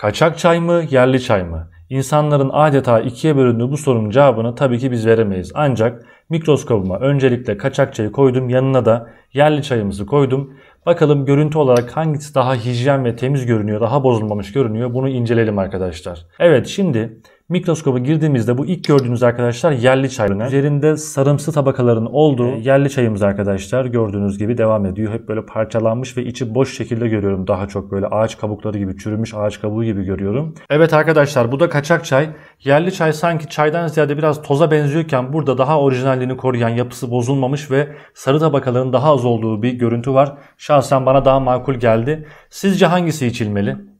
Kaçak çay mı, yerli çay mı? İnsanların adeta ikiye bölündüğü bu sorunun cevabını tabii ki biz veremeyiz. Ancak mikroskobuma öncelikle kaçak çayı koydum, yanına da yerli çayımızı koydum Bakalım görüntü olarak hangisi daha hijyen ve temiz görünüyor, daha bozulmamış görünüyor. Bunu inceleyelim arkadaşlar. Evet şimdi Mikroskoba girdiğimizde bu ilk gördüğünüz arkadaşlar yerli çay Üzerinde sarımsı tabakaların olduğu yerli çayımız arkadaşlar gördüğünüz gibi devam ediyor. Hep böyle parçalanmış ve içi boş şekilde görüyorum daha çok böyle ağaç kabukları gibi çürümüş ağaç kabuğu gibi görüyorum. Evet arkadaşlar bu da kaçak çay. Yerli çay sanki çaydan ziyade biraz toza benziyorken burada daha orijinalliğini koruyan yapısı bozulmamış ve sarı tabakaların daha az olduğu bir görüntü var. Şahsen bana daha makul geldi. Sizce hangisi içilmeli?